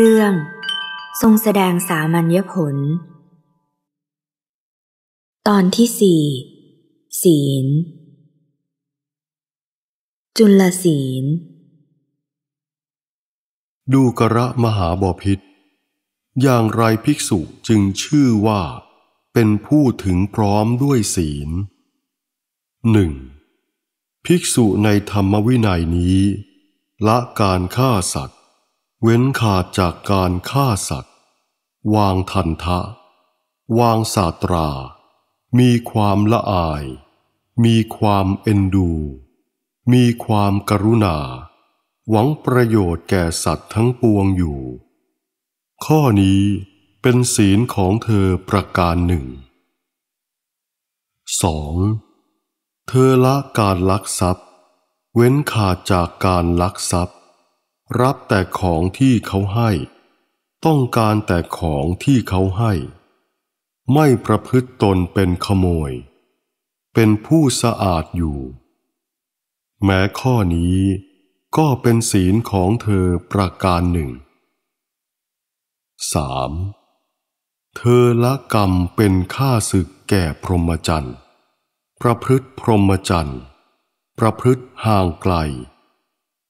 เรื่อง ทรงแสดงสามัญญผล ตอนที่สี่ศีล จุลศีล ดูกระมหาบพิษอย่างไรภิกษุจึงชื่อว่า เป็นผู้ถึงพร้อมด้วยศีลหนึ่งภิกษุในธรรมวินัยนี้ ละการฆ่าสัตวเว้นขาดจากการฆ่าสัตว์ วางทันทะ วางศาตรา มีความละอาย มีความเอ็นดู มีความกรุณา หวังประโยชน์แก่สัตว์ทั้งปวงอยู่ ข้อนี้เป็นศีลของเธอประการหนึ่ง 2. เธอละการลักทรัพย์ เว้นขาดจากการลักทรัพยรับแต่ของที่เขาให้ ต้องการแต่ของที่เขาให้ ไม่ประพฤติตนเป็นขโมย เป็นผู้สะอาดอยู่ แม้ข้อนี้ก็เป็นศีลของเธอประการหนึ่ง 3. เธอละกรรมเป็นค่าศึกแก่พรหมจรรย์ประพฤติพรหมจรรย์ประพฤติห่างไกล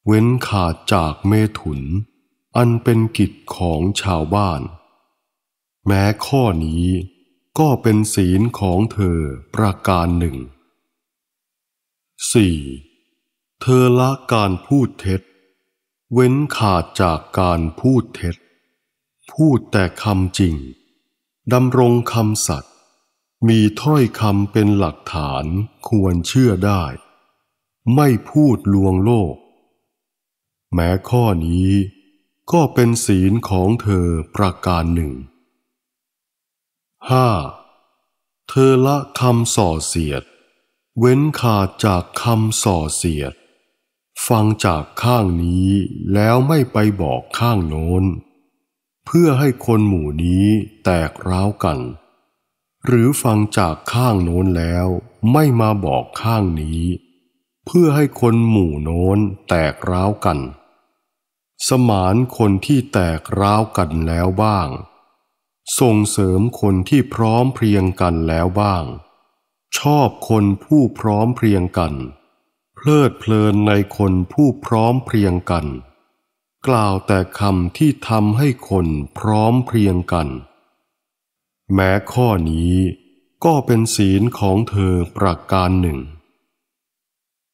เว้นขาดจากเมถุน อันเป็นกิจของชาวบ้าน แม้ข้อนี้ก็เป็นศีลของเธอประการหนึ่ง 4. เธอละการพูดเท็จ เว้นขาดจากการพูดเท็จ พูดแต่คำจริง ดำรงคำสัตย์มีถ้อยคำเป็นหลักฐานควรเชื่อได้ ไม่พูดลวงโลกแม้ข้อนี้ก็เป็นศีลของเธอประการหนึ่งาเธอละคำส่อเสียด เว้นขาดจากคำส่อเสียด ฟังจากข้างนี้แล้วไม่ไปบอกข้างโน้นเพื่อให้คนหมู่นี้แตกร้าวกัน หรือฟังจากข้างโน้นแล้วไม่มาบอกข้างนี้ เพื่อให้คนหมู่โน้นแตกร้าวกันสมานคนที่แตกร้าวกันแล้วบ้าง ส่งเสริมคนที่พร้อมเพรียงกันแล้วบ้าง ชอบคนผู้พร้อมเพรียงกัน เพลิดเพลินในคนผู้พร้อมเพรียงกัน กล่าวแต่คำที่ทำให้คนพร้อมเพรียงกัน แม้ข้อนี้ก็เป็นศีลของเธอประการหนึ่ง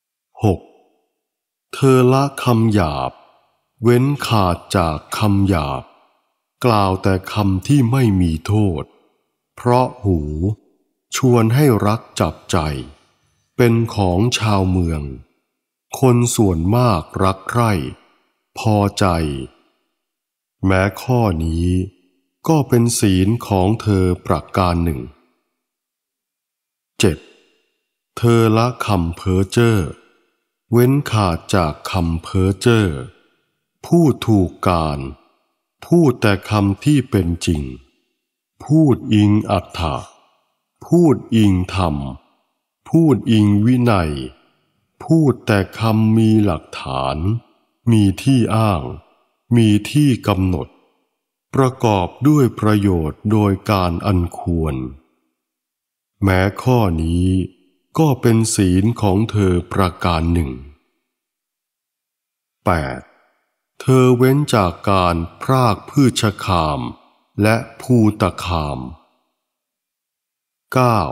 6. เธอละคำหยาบเว้นขาดจากคำหยาบ กล่าวแต่คำที่ไม่มีโทษ เพราะหูชวนให้รักจับใจ เป็นของชาวเมือง คนส่วนมากรักใคร่ พอใจ แม้ข้อนี้ ก็เป็นศีลของเธอประการหนึ่งเจ็ดเธอละคำเพ้อเจอ้อเว้นขาดจากคำเพ้อเจอ้อผู้ถูกการ พูดแต่คำที่เป็นจริง พูดอิงอัตถะ พูดอิงธรรม พูดอิงวินัย พูดแต่คำมีหลักฐาน มีที่อ้าง มีที่กำหนด ประกอบด้วยประโยชน์โดยการอันควร แม้ข้อนี้ก็เป็นศีลของเธอประการหนึ่ง 8. เธอเว้นจากการพรากพืชคามและภูตคาม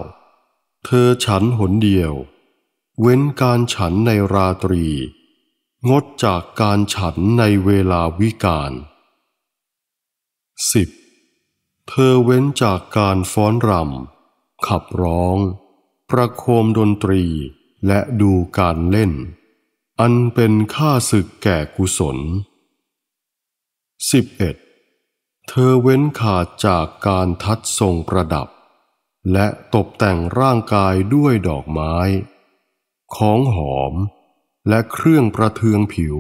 9. เธอฉันหนเดียว เว้นการฉันในราตรี งดจากการฉันในเวลาวิกาล 10. เธอเว้นจากการฟ้อนรำ ขับร้อง ประโคมดนตรีและดูการเล่น อันเป็นค่าศึกแก่กุศล 11. เธอเว้นขาดจากการทัดทรงประดับ และตกแต่งร่างกายด้วยดอกไม้ ของหอมและเครื่องประเทืองผิว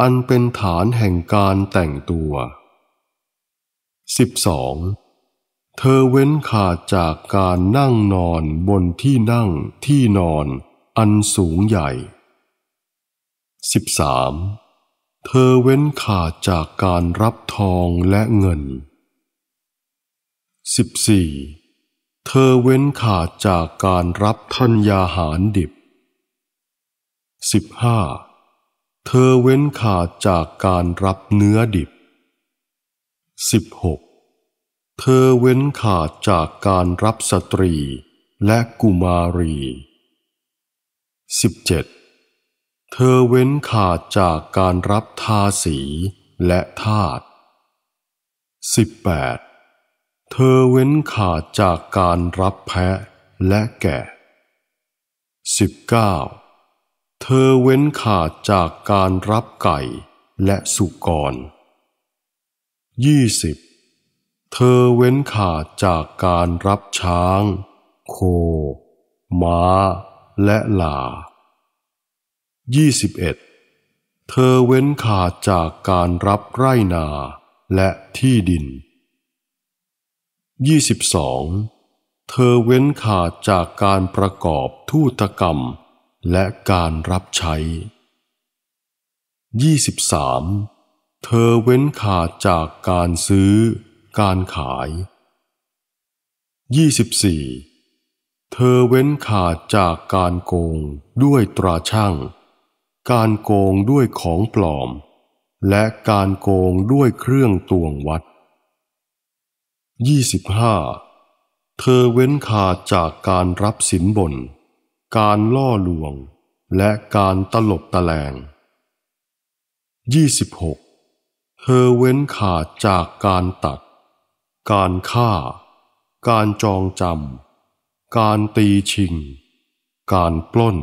อันเป็นฐานแห่งการแต่งตัว 12. เธอเว้นขาดจากการนั่งนอนบนที่นั่งที่นอนอันสูงใหญ่ 13. เธอเว้นขาดจากการรับทองและเงิน 14. เธอเว้นขาดจากการรับทัญญาหารดิบ 15. เธอเว้นขาดจากการรับเนื้อดิบ 16. เธอเว้นขาดจากการรับสตรี และกุมารี 17. เธอเว้นขาดจากการรับทาสีและทาต 18. เธอเว้นขาดจากการรับแพะและแกะ 19. เธอเว้นขาดจากการรับไก่และสุกร 20. เธอเว้นขาดจากการรับช้าง โค ม้า และลา 21. เธอเว้นขาดจากการรับไร่นาและที่ดิน 22. เธอเว้นขาดจากการประกอบทูตกรรม และการรับใช้ 23. เธอเว้นขาดจากการซื้อ การขาย 24. เธอเว้นขาดจากการโกงด้วยตราช่างการโกงด้วยของปลอม และการโกงด้วยเครื่องตวงวัด 25. เธอเว้นขาดจากการรับสินบน การล่อลวง และการตลบตะแลง 26. เธอเว้นขาดจากการตัด การฆ่า การจองจำ การตีชิง การปล้น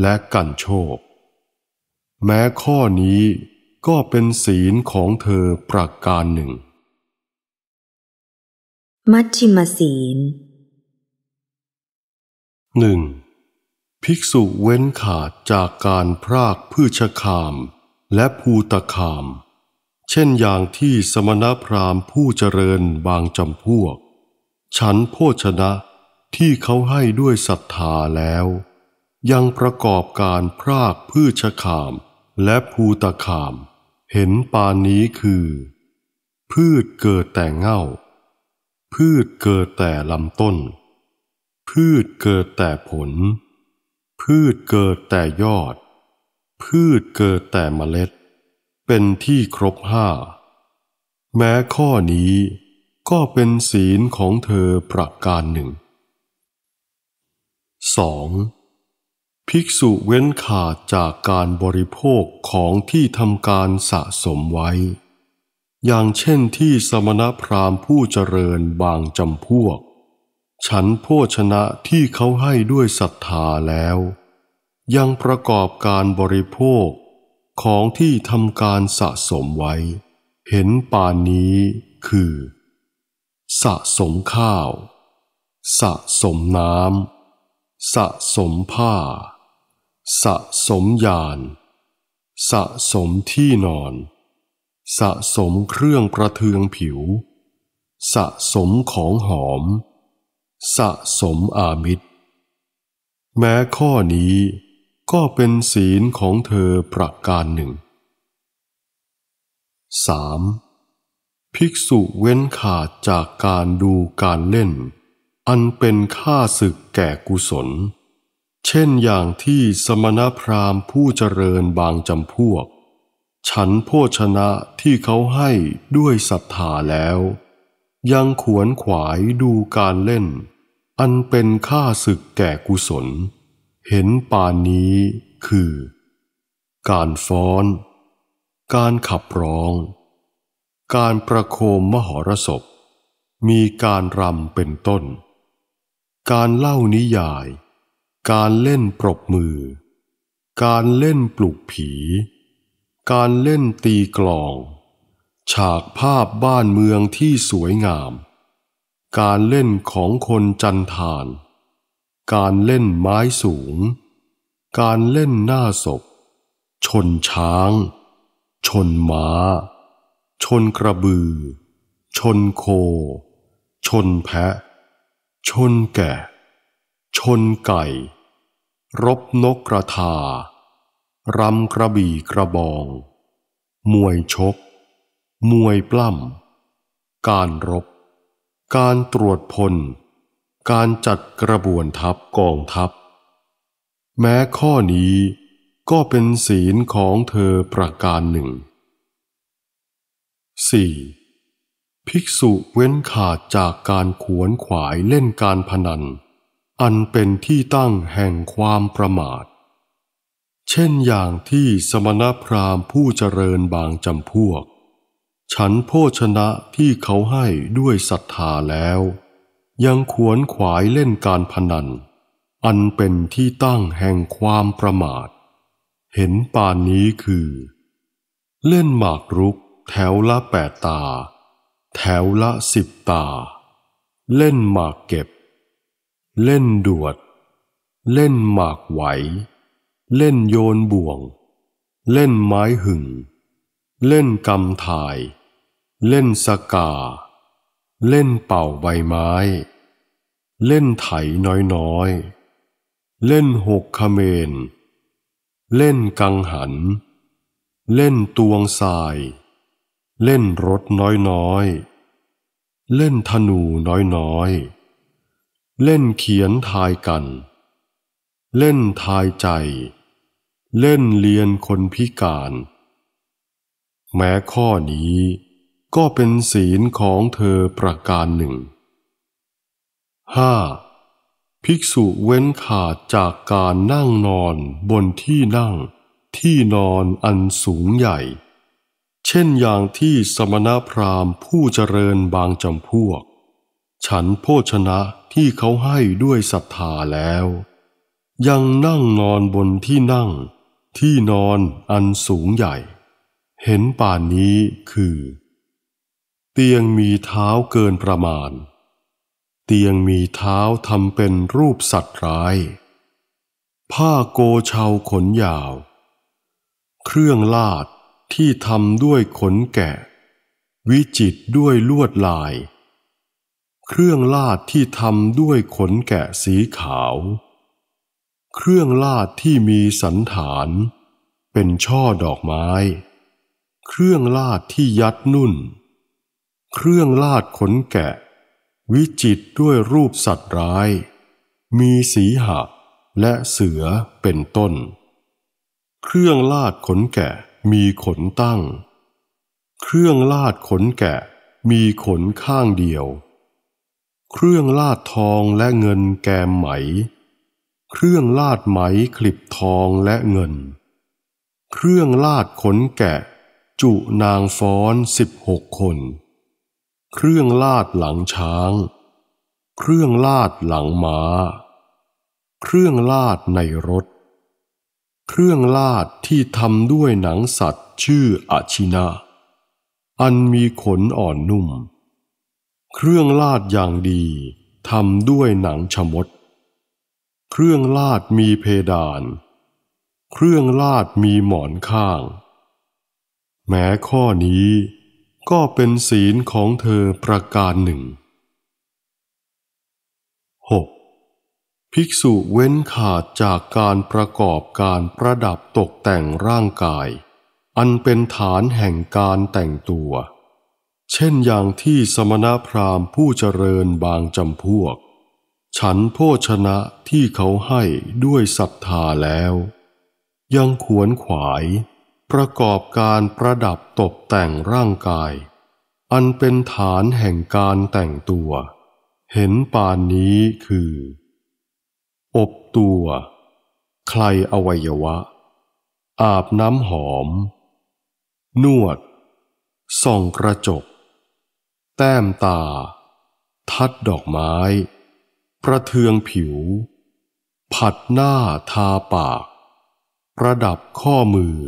และกันโชคแม้ข้อนี้ก็เป็นศีลของเธอประการหนึ่ง มัชฌิมศีลหนึ่งภิกษุเว้นขาดจากการพรากพืชคามและภูตะคาม เช่นอย่างที่สมณพราหมณ์ผู้เจริญบางจำพวก ฉันโภชนะที่เขาให้ด้วยศรัทธาแล้วยังประกอบการพรากพืชขาม และภูตะขาม เห็นปานนี้คือ พืชเกิดแต่เง่าพืชเกิดแต่ลำต้น พืชเกิดแต่ผล พืชเกิดแต่ยอด พืชเกิดแต่เมล็ด เป็นที่ครบห้าแม้ข้อนี้ก็เป็นศีลของเธอประการหนึ่งสองภิกษุเว้นขาดจากการบริโภคของที่ทำการสะสมไว้ อย่างเช่นที่สมณพราหมณ์ผู้เจริญบางจำพวก ฉันโภชนะที่เขาให้ด้วยศรัทธาแล้ว ยังประกอบการบริโภคของที่ทำการสะสมไว้ เห็นป่านนี้คือ สะสมข้าว สะสมน้ำ สะสมผ้าสะสมยาน สะสมที่นอน สะสมเครื่องประเทืองผิว สะสมของหอม สะสมอามิตร แม้ข้อนี้ก็เป็นศีลของเธอประการหนึ่ง 3. ภิกษุเว้นขาดจากการดูการเล่น อันเป็นค่าศึกแก่กุศลเช่นอย่างที่สมณพราหมณ์ผู้เจริญบางจำพวก ฉันโภชนะที่เขาให้ด้วยศรัทธาแล้ว ยังขวนขวายดูการเล่น อันเป็นค่าศึกแก่กุศล เห็นป่านนี้คือ การฟ้อน การขับร้อง การประโคมมหรสพ มีการรำเป็นต้น การเล่านิยายการเล่นปรบมือ การเล่นปลุกผี การเล่นตีกลอง ฉากภาพบ้านเมืองที่สวยงาม การเล่นของคนจันทาน การเล่นไม้สูง การเล่นหน้าศพ ชนช้าง ชนมา้า ชนกระบือ ชนโค ชนแพะ ชนแกะ ชนไก่รบนกกระทา รำกระบี่กระบอง มวยชก มวยปล้ำ การรบ การตรวจพล การจัดกระบวนทัพกองทัพ แม้ข้อนี้ก็เป็นศีลของเธอประการหนึ่ง 4. ภิกษุเว้นขาดจากการขวนขวายเล่นการพนันอันเป็นที่ตั้งแห่งความประมาท เช่นอย่างที่สมณพราหมณ์ผู้เจริญบางจำพวก ฉันโภชนะที่เขาให้ด้วยศรัทธาแล้ว ยังขวนขวายเล่นการพนัน อันเป็นที่ตั้งแห่งความประมาท เห็นป่านนี้คือ เล่นหมากรุก แถวละแปดตา แถวละสิบตา เล่นหมากเก็บเล่นดวด เล่นหมากไหว เล่นโยนบ่วง เล่นไม้หึง เล่นกำถ่าย เล่นสกา เล่นเป่าใบไม้ เล่นไถน้อยๆ เล่นหกขเมน เล่นกังหัน เล่นตวงทราย เล่นรถน้อยๆ เล่นธนูน้อยๆเล่นเขียนทายกัน เล่นทายใจ เล่นเรียนคนพิการ แม้ข้อนี้ก็เป็นศีลของเธอประการหนึ่งห้าภิกษุเว้นขาดจากการนั่งนอนบนที่นั่งที่นอนอันสูงใหญ่ เช่นอย่างที่สมณพราหมณ์ผู้เจริญบางจำพวกฉันโภชนะที่เขาให้ด้วยศรัทธาแล้ว ยังนั่งนอนบนที่นั่ง ที่นอนอันสูงใหญ่ เห็นป่านนี้คือ เตียงมีเท้าเกินประมาณ เตียงมีเท้าทำเป็นรูปสัตว์ร้าย ผ้าโกเชาขนยาว เครื่องลาดที่ทำด้วยขนแกะ วิจิตด้วยลวดลายเครื่องลาดที่ทำด้วยขนแกะสีขาว เครื่องลาดที่มีสันฐาน เป็นช่อดอกไม้ เครื่องลาดที่ยัดนุ่น เครื่องลาดขนแกะ วิจิตด้วยรูปสัตว์ร้าย มีสีหะและเสือเป็นต้น เครื่องลาดขนแกะมีขนตั้ง เครื่องลาดขนแกะมีขนข้างเดียวเครื่องลาดทองและเงินแกมไหม เครื่องลาดไหมคลิบทองและเงิน เครื่องลาดขนแกะ จุนางฟ้อนสิบหกคน เครื่องลาดหลังช้าง เครื่องลาดหลังม้า เครื่องลาดในรถ เครื่องลาดที่ทำด้วยหนังสัตว์ชื่ออาชินา อันมีขนอ่อนนุ่มเครื่องลาดอย่างดีทำด้วยหนังชมด เครื่องลาดมีเพดาน เครื่องลาดมีหมอนข้าง แม้ข้อนี้ ก็เป็นศีลของเธอประการหนึ่ง 6. ภิกษุเว้นขาดจากการประกอบการประดับตกแต่งร่างกาย อันเป็นฐานแห่งการแต่งตัวเช่นอย่างที่สมณพราหมณ์ผู้เจริญบางจำพวก ฉันโภชนะที่เขาให้ด้วยศรัทธาแล้ว ยังขวนขวายประกอบการประดับตกแต่งร่างกาย อันเป็นฐานแห่งการแต่งตัว เห็นป่านนี้คือ อบตัวใครอวัยวะ อาบน้ำหอม นวด ส่องกระจกแต้มตา ทัดดอกไม้ ประเทืองผิว ผัดหน้าทาปาก ประดับข้อมือ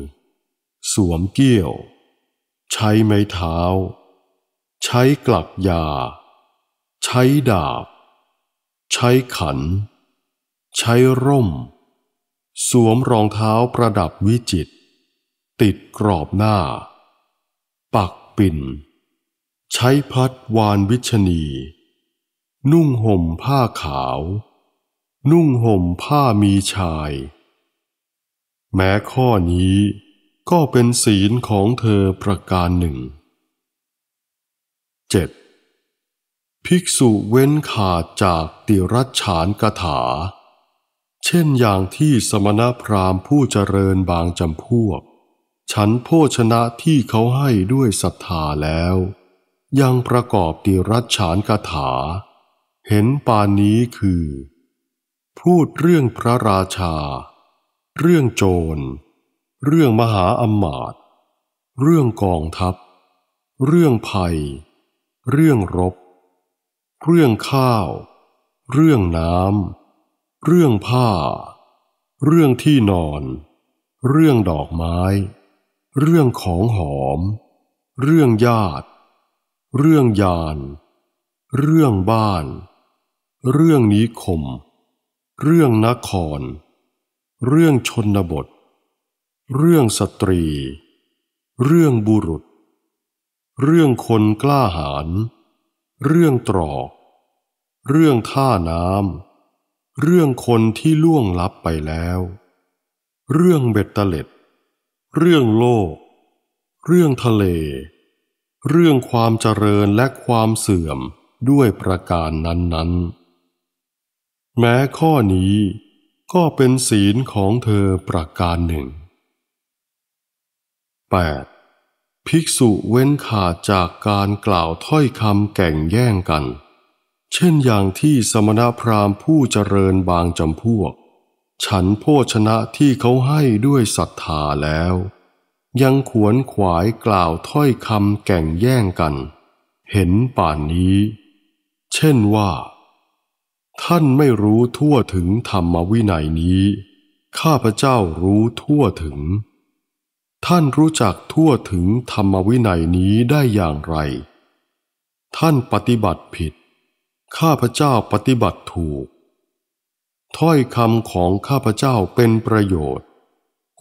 สวมเกี้ยว ใช้ไม้เท้า ใช้กลักยา ใช้ดาบ ใช้ขัน ใช้ร่ม สวมรองเท้าประดับวิจิต ติดกรอบหน้า ปักปิ่นใช้พัดวานวิชนีนุ่งห่มผ้าขาว นุ่งห่มผ้ามีชาย แม้ข้อนี้ก็เป็นศีลของเธอประการหนึ่งเจ็ดภิกษุเว้นขาดจากติรัชฉานกถา เช่นอย่างที่สมณพราหมณ์ผู้เจริญบางจำพวก ฉันโภชนะที่เขาให้ด้วยศรัทธาแล้วยังประกอบติรัชฉานคาถา เห็นปานนี้คือ พูดเรื่องพระราชา เรื่องโจร เรื่องมหาอมาตเรื่องกองทัพ เรื่องภัย เรื่องรบ เรื่องข้าว เรื่องน้ำเรื่องผ้า เรื่องที่นอน เรื่องดอกไม้ เรื่องของหอม เรื่องญาติเรื่องยาน เรื่องบ้าน เรื่องนิคม เรื่องนคร เรื่องชนบท เรื่องสตรี เรื่องบุรุษ เรื่องคนกล้าหาญ เรื่องตรอกเรื่องท่าน้ำเรื่องคนที่ล่วงลับไปแล้ว เรื่องเบ็ดตะเล็ดเรื่องโลก เรื่องทะเลเรื่องความเจริญและความเสื่อมด้วยประการนั้นๆ แม้ข้อนี้ก็เป็นศีลของเธอประการหนึ่ง 8. ภิกษุเว้นขาดจากการกล่าวถ้อยคำแก่งแย่งกัน เช่นอย่างที่สมณพราหมณ์ผู้เจริญบางจำพวก ฉันโภชนะที่เขาให้ด้วยศรัทธาแล้วยังขวนขวายกล่าวถ้อยคำแก่งแย่งกัน เห็นป่านนี้ เช่นว่า ท่านไม่รู้ทั่วถึงธรรมวินัยนี้ ข้าพเจ้ารู้ทั่วถึง ท่านรู้จักทั่วถึงธรรมวินัยนี้ได้อย่างไร ท่านปฏิบัติผิด ข้าพเจ้าปฏิบัติถูก ถ้อยคำของข้าพเจ้าเป็นประโยชน์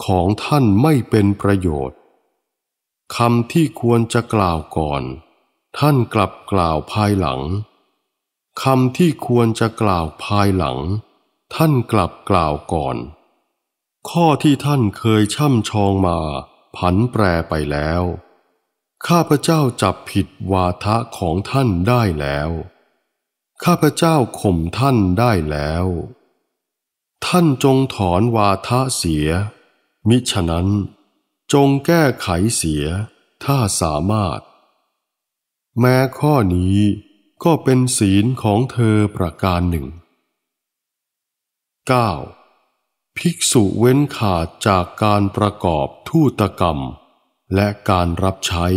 ของท่านไม่เป็นประโยชน์ คำที่ควรจะกล่าวก่อน ท่านกลับกล่าวภายหลัง คำที่ควรจะกล่าวภายหลัง ท่านกลับกล่าวก่อน ข้อที่ท่านเคยช่ำชองมา ผันแปรไปแล้ว ข้าพเจ้าจับผิดวาทะของท่านได้แล้ว ข้าพเจ้าข่มท่านได้แล้ว ท่านจงถอนวาทะเสียมิฉะนั้น จงแก้ไขเสียถ้าสามารถ แม้ข้อนี้ก็เป็นศีลของเธอประการหนึ่ง 9. ภิกษุเว้นขาดจากการประกอบทูตกรรม และการรับใช้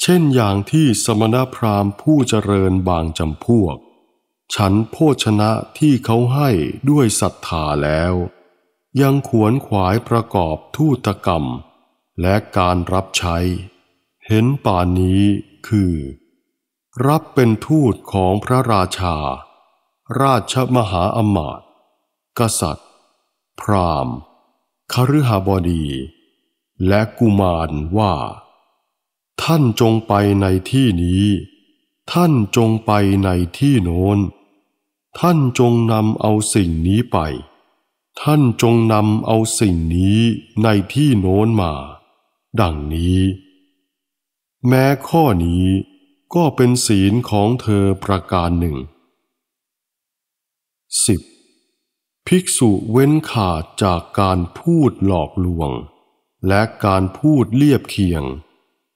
เช่นอย่างที่สมณพราหมณ์ผู้เจริญบางจำพวก ฉันโภชนะที่เขาให้ด้วยศรัทธาแล้วยังขวนขวายประกอบทูตกรรม และการรับใช้ เห็นป่านนี้คือ รับเป็นทูตของพระราชา ราชมหาอมาตย์กษัตริย์ พราหมณ์ คฤหบดี และกุมารว่า ท่านจงไปในที่นี้ ท่านจงไปในที่โน้น ท่านจงนำเอาสิ่งนี้ไปท่านจงนำเอาสิ่งนี้ในที่โน้นมา ดังนี้ แม้ข้อนี้ก็เป็นศีลของเธอประการหนึ่ง 10. ภิกษุเว้นขาดจากการพูดหลอกลวง และการพูดเลียบเคียง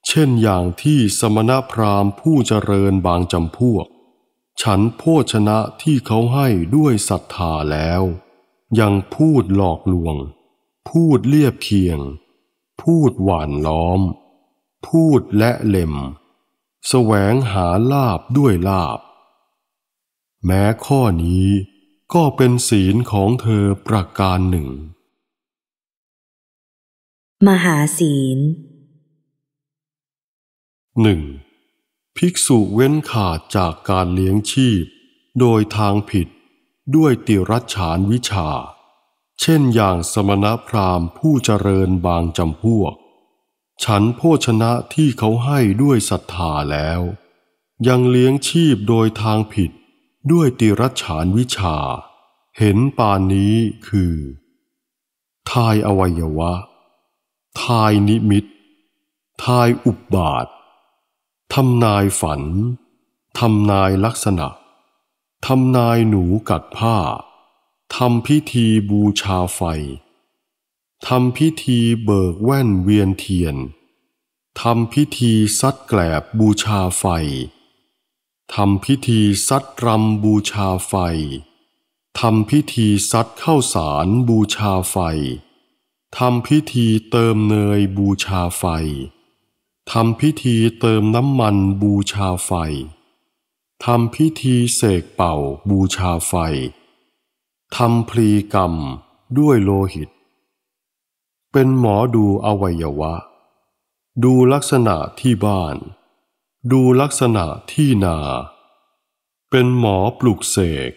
เช่นอย่างที่สมณพราหมณ์ผู้เจริญบางจำพวก ฉันโภชนะที่เขาให้ด้วยศรัทธาแล้วยังพูดหลอกลวง พูดเลียบเคียง พูดหวานล้อม พูดและเล็มสแสวงหาลาบด้วยลาบ แม้ข้อนี้ก็เป็นศีลของเธอประการหนึ่ง มหาศีลหนึ่งภิกษุเว้นขาดจากการเลี้ยงชีพ โดยทางผิดด้วยติรัชานวิชา เช่นอย่างสมณพราหมณ์ผู้เจริญบางจำพวก ฉันโภชนะที่เขาให้ด้วยศรัทธาแล้ว ยังเลี้ยงชีพโดยทางผิด ด้วยติรัชานวิชา เห็นปานนี้คือ ทายอวัยวะ ทายนิมิต ทายอุบบาททำนายฝันทำนายลักษณะทำนายหนูกัดผ้า ทำพิธีบูชาไฟ ทำพิธีเบิกแว่นเวียนเทียน ทำพิธีซัดแกลบบูชาไฟ ทำพิธีซัดรำบูชาไฟ ทำพิธีซัดเข้าสารบูชาไฟ ทำพิธีเติมเนยบูชาไฟ ทำพิธีเติมน้ำมันบูชาไฟทำพิธีเสกเป่าบูชาไฟทำพลีกรรมด้วยโลหิต เป็นหมอดูอวัยวะ ดูลักษณะที่บ้าน ดูลักษณะที่นา เป็นหมอปลุกเสก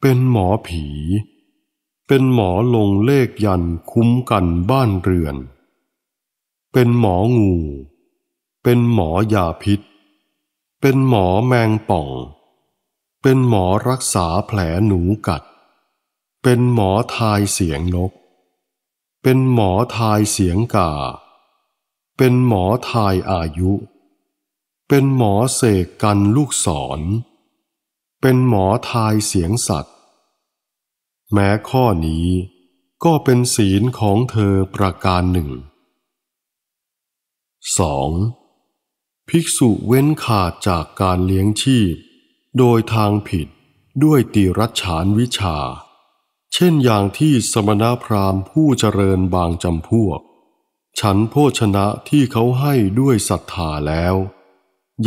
เป็นหมอผี เป็นหมอลงเลขยันคุ้มกันบ้านเรือน เป็นหมองู เป็นหมอยาพิษเป็นหมอแมงป่อง เป็นหมอรักษาแผลหนูกัด เป็นหมอทายเสียงนก เป็นหมอทายเสียงกา เป็นหมอทายอายุ เป็นหมอเสกกันลูกศร เป็นหมอทายเสียงสัตว์ แม้ข้อนี้ก็เป็นศีลของเธอประการหนึ่ง สองภิกษุเว้นขาดจากการเลี้ยงชีพ โดยทางผิดด้วยติรัชานวิชา เช่นอย่างที่สมณพราหมณ์ผู้เจริญบางจำพวก ฉันโภชนะที่เขาให้ด้วยศรัทธาแล้ว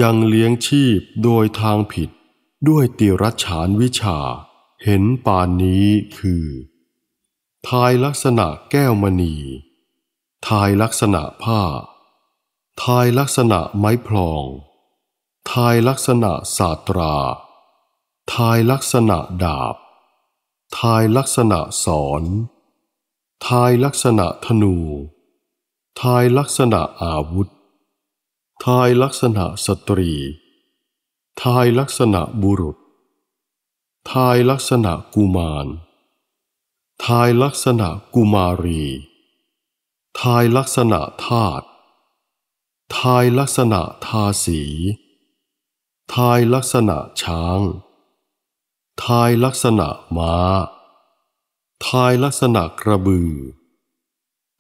ยังเลี้ยงชีพโดยทางผิดด้วยติรัชานวิชา เห็นป่านนี้คือ ทายลักษณะแก้วมณี ทายลักษณะผ้าทายลักษณะไม้พลอง ทายลักษณะศาสตรา ทายลักษณะดาบ ทายลักษณะสอน ทายลักษณะธนู ทายลักษณะอาวุธ ทายลักษณะสตรี ทายลักษณะบุรุษ ทายลักษณะกุมารทายลักษณะกุมารี ทายลักษณะธาตุทายลักษณะทาสีทายลักษณะช้าง ทายลักษณะม้า ทายลักษณะกระบือ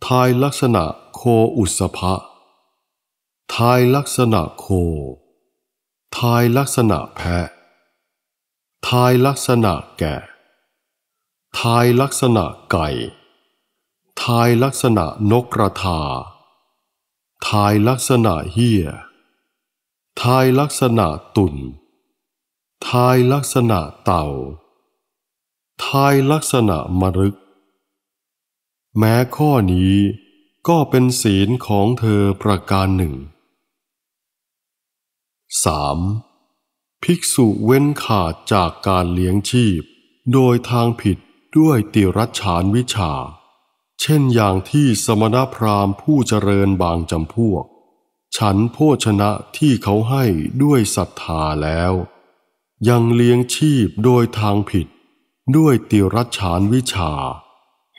ทายลักษณะโคอุสภะ ทายลักษณะโค ทายลักษณะแพะทายลักษณะแกะ ทายลักษณะไก่ ทายลักษณะนกกระทาทายลักษณะเฮียทายลักษณะตุ่น ทายลักษณะเต่า ทายลักษณะมรึก แม้ข้อนี้ก็เป็นศีลของเธอประการหนึ่ง 3. ภิกษุเว้นขาดจากการเลี้ยงชีพโดยทางผิดด้วยติรัชานวิชาเช่นอย่างที่สมณพราหมณ์ผู้เจริญบางจำพวก ฉันโภชนะที่เขาให้ด้วยศรัทธาแล้ว ยังเลี้ยงชีพโดยทางผิด ด้วยติรัชานวิชา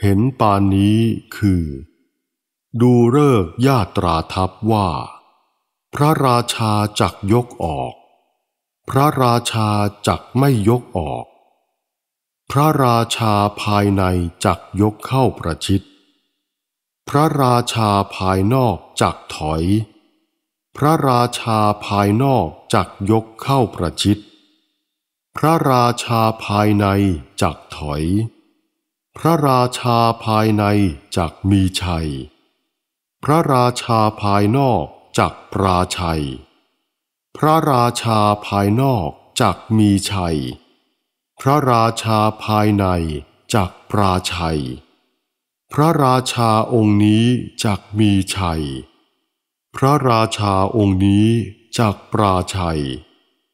เห็นปานนี้คือ ดูเลิกญาตราทัพว่า พระราชาจักยกออก พระราชาจักไม่ยกออก พระราชาภายในจักยกเข้าประชิดพระราชาภายนอกจักถอย พระราชาภายนอกจักยกเข้าประชิด พระราชาภายในจักถอย พระราชาภายในจักมีชัย พระราชาภายนอกจักปราชัย พระราชาภายนอกจักมีชัย พระราชาภายในจักปราชัยพระราชาองค์นี้จักมีชัย พระราชาองค์นี้จักปราชัย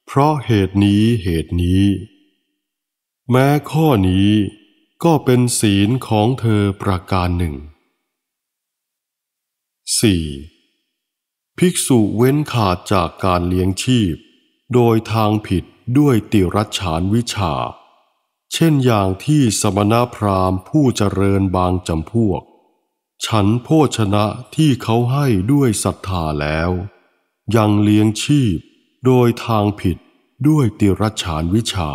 เพราะเหตุนี้เหตุนี้ แม้ข้อนี้ก็เป็นศีลของเธอประการหนึ่ง 4. ภิกษุเว้นขาดจากการเลี้ยงชีพโดยทางผิดด้วยติรัชานวิชาเช่นอย่างที่สมณพราหมณ์ผู้เจริญบางจำพวก ฉันโภชนะที่เขาให้ด้วยศรัทธาแล้ว ยังเลี้ยงชีพโดยทางผิดด้วยติรชานวิชา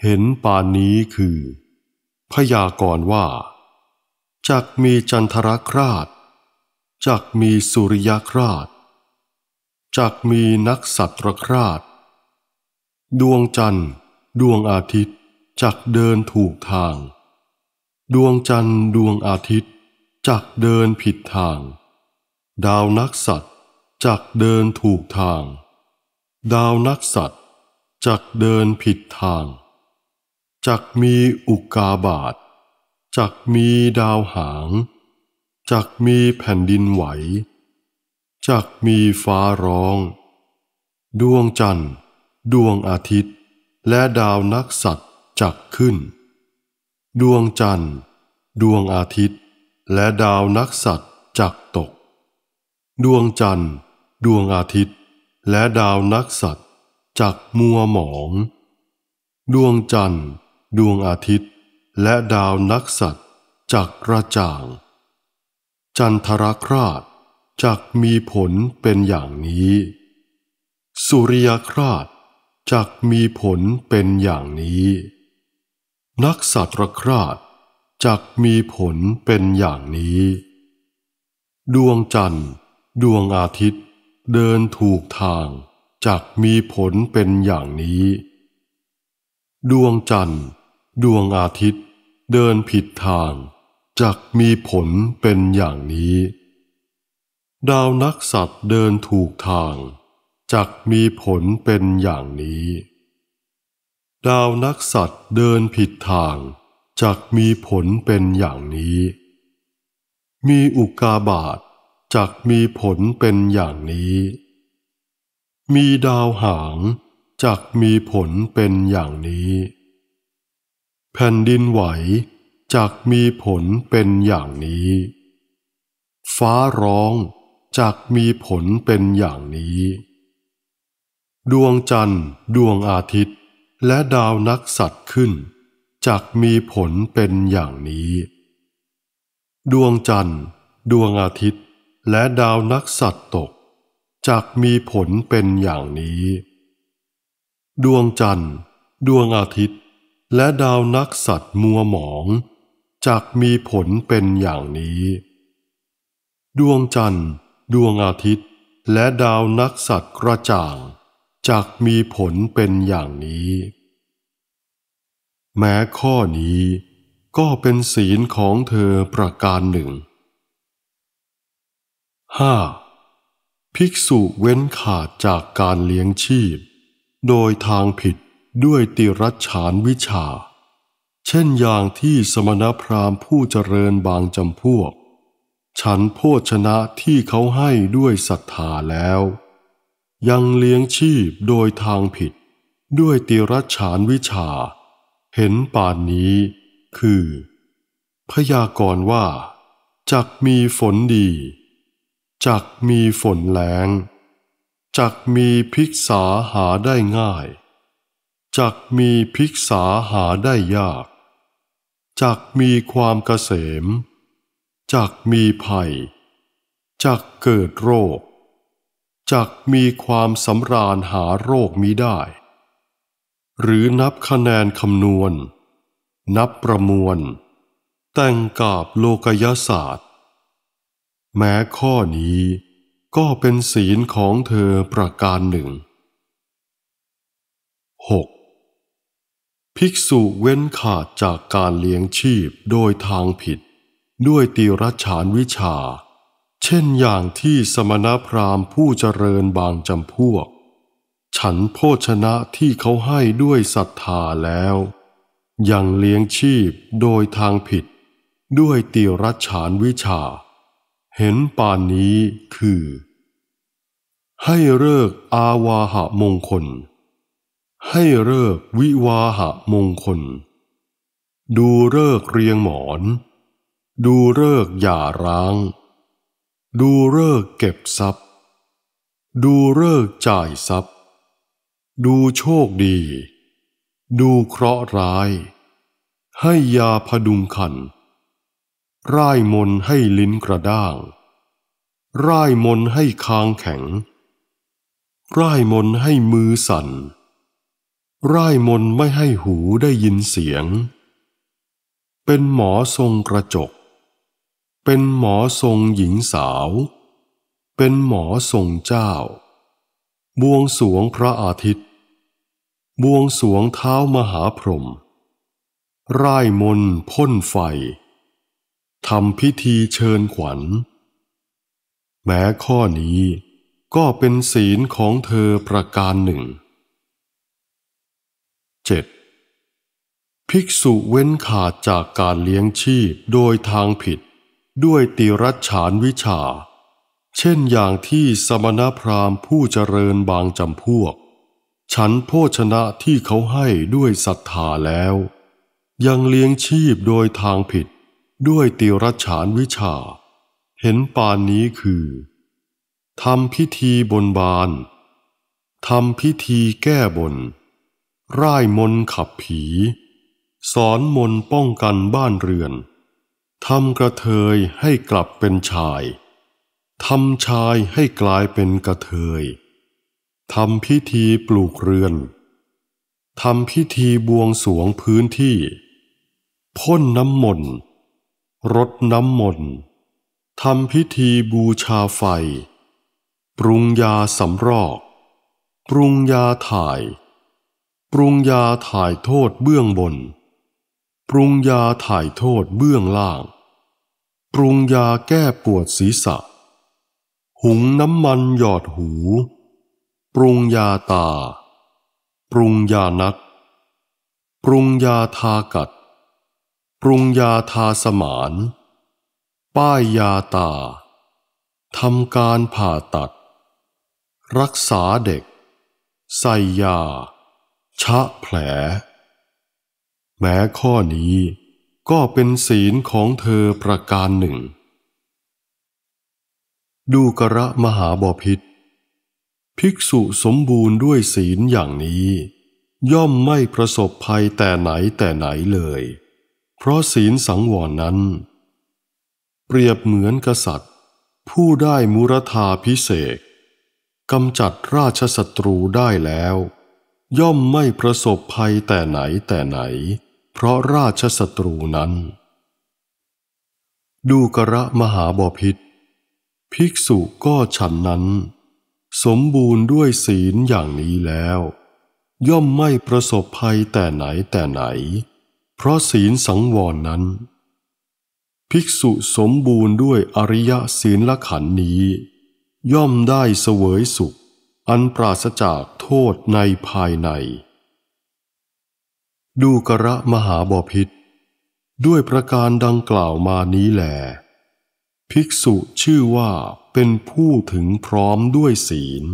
เห็นป่านนี้คือ พยากรณ์ว่า จักมีจันทรคราชจักมีสุริยคราชจักมีนักสัตรคราช ดวงจันทร์ดวงอาทิตย์จักเดินถูกทาง ดวงจันทร์ดวงอาทิตย์ จักเดินผิดทาง ดาวนักสัตว์จักเดินถูกทาง ดาวนักสัตว์จักเดินผิดทาง จักมีอุกาบาทจักมีดาวหาง จักมีแผ่นดินไหว จักมีฟ้าร้อง ดวงจันทร์ ดวงอาทิตย์ และดาวนักสัตว์จักขึ้น ดวงจันทร์ ดวงอาทิตย์และดาวนักสัตว์จักตก ดวงจันทร์ ดวงอาทิตย์และดาวนักสัตว์จักมัวหมอง ดวงจันทร์ ดวงอาทิตย์และดาวนักสัตว์จักกระจ่าง จันทรคราชจักมีผลเป็นอย่างนี้ สุริยคราชจักมีผลเป็นอย่างนี้นักสัตว์รคราช จักมีผลเป็นอย่างนี้ ดวงจันทร์ ดวงอาทิตย์ เดินถูกทางจักมีผลเป็นอย่างนี้ ดวงจันทร์ ดวงอาทิตย์ เดินผิดทางจักมีผลเป็นอย่างนี้ ดาวนักสัตว์เดินถูกทางจักมีผลเป็นอย่างนี้ดาวนักสัตว์เดินผิดทางจักมีผลเป็นอย่างนี้ มีอุกาบาตจักมีผลเป็นอย่างนี้ มีดาวหางจักมีผลเป็นอย่างนี้ แผ่นดินไหวจักมีผลเป็นอย่างนี้ ฟ้าร้องจักมีผลเป็นอย่างนี้ ดวงจันทร์ดวงอาทิตย์และดาวนักสัตว์ขึ้นจักมีผลเป็นอย่างนี้ ดวงจันทร์ ดวงอาทิตย์ และดาวนักสัตว์ตกจักมีผลเป็นอย่างนี้ ดวงจันทร์ ดวงอาทิตย์ และดาวนักสัตว์มัวหมองจักมีผลเป็นอย่างนี้ ดวงจันทร์ ดวงอาทิตย์ และดาวนักสัตว์กระจ่างจักมีผลเป็นอย่างนี้ แม้ข้อนี้ก็เป็นศีลของเธอประการหนึ่งห้าภิกษุเว้นขาดจากการเลี้ยงชีพ โดยทางผิดด้วยติรัชานวิชา เช่นอย่างที่สมณพราหมณ์ผู้เจริญบางจำพวก ฉันโภชนะที่เขาให้ด้วยศรัทธาแล้วยังเลี้ยงชีพโดยทางผิดด้วยติรัชานวิชา เห็นป่านนี้ คือ พยากรณ์ว่าจักมีฝนดี จักมีฝนแรงจักมีพิกษาหาได้ง่าย จักมีพิกษาหาได้ยาก จักมีความเกษม จักมีภัยจักเกิดโรคจักมีความสำราญหาโรคมิได้ หรือนับคะแนนคำนวณ นับประมวล แต่งกาบโลกยศาสตร์ แม้ข้อนี้ก็เป็นศีลของเธอประการหนึ่ง 6. ภิกษุเว้นขาดจากการเลี้ยงชีพโดยทางผิด ด้วยตีรชานวิชาเช่นอย่างที่สมณพราหมณ์ผู้เจริญบางจำพวก ฉันโภชนะที่เขาให้ด้วยศรัทธาแล้วยังเลี้ยงชีพโดยทางผิด ด้วยตีรัฉานวิชา เห็นป่านนี้คือ ให้เลิกอาวาหะมงคล ให้เลิกวิวาหะมงคล ดูเลิกเรียงหมอน ดูเลิกหย่าร้างดูเลิกเก็บทรัพย์ ดูเลิกจ่ายทรัพย์ ดูโชคดี ดูเคราะห์ร้าย ให้ยาพดุงขันร่ายมนให้ลิ้นกระด้างร่ายมนให้คางแข็งร่ายมนให้มือสั่นร่ายมนไม่ให้หูได้ยินเสียง เป็นหมอทรงกระจกเป็นหมอทรงหญิงสาว เป็นหมอทรงเจ้า บวงสวงพระอาทิตย์ บวงสวงเท้ามหาพรหมร่ายมนพ่นไฟ ทำพิธีเชิญขวัญ แม้ข้อนี้ก็เป็นศีลของเธอประการหนึ่งดภิกษุเว้นขาดจากการเลี้ยงชีพโดยทางผิดด้วยติรัชฉานวิชา เช่นอย่างที่สมณพราหมณ์ผู้เจริญบางจำพวก ฉันโภชนะที่เขาให้ด้วยศรัทธาแล้ว ยังเลี้ยงชีพโดยทางผิด ด้วยติรัชฉานวิชา เห็นปานนี้คือทำพิธีบนบานทำพิธีแก้บน ร่ายมนขับผี สอนมนป้องกันบ้านเรือนทำกระเทยให้กลับเป็นชาย ทำชายให้กลายเป็นกระเทย ทำพิธีปลูกเรือน ทำพิธีบวงสวงพื้นที่ พ่นน้ำมนต์ รดน้ำมนต์ ทำพิธีบูชาไฟ ปรุงยาสำรอก ปรุงยาถ่าย ปรุงยาถ่ายโทษเบื้องบนปรุงยาถ่ายโทษเบื้องล่าง ปรุงยาแก้ปวดศีรษะ หุงน้ำมันหยอดหู ปรุงยาตา ปรุงยานัดปรุงยาทากัด ปรุงยาทาสมานป้ายยาตา ทำการผ่าตัด รักษาเด็ก ใส่ยา ชะแผลแม้ข้อนี้ก็เป็นศีลของเธอประการหนึ่ง ดูกระมหาบาพิษภิกษุสมบูรณ์ด้วยศีลอย่างนี้ ย่อมไม่ประสบภัยแต่ไหนแต่ไหนเลย เพราะศีลสังวรนนั้น เปรียบเหมือนกษัตริย์ ผู้ได้มุรธาพิเศษกำจัดราชศัตรูได้แล้ว ย่อมไม่ประสบภัยแต่ไหนแต่ไหนเพราะราชศัตรูนั้น ดูกระมหาบพิษภิกษุก็ฉันนั้น สมบูรณ์ด้วยศีลอย่างนี้แล้ว ย่อมไม่ประสบภัยแต่ไหนแต่ไหน เพราะศีลสังวรนนั้น ภิกษุสมบูรณ์ด้วยอริยศีลละขันนี้ ย่อมได้เสวยสุข อันปราศจากโทษในภายในดูกระมหาบพิษด้วยประการดังกล่าวมานี้แหลภิกษุชื่อว่าเป็นผู้ถึงพร้อมด้วยศีล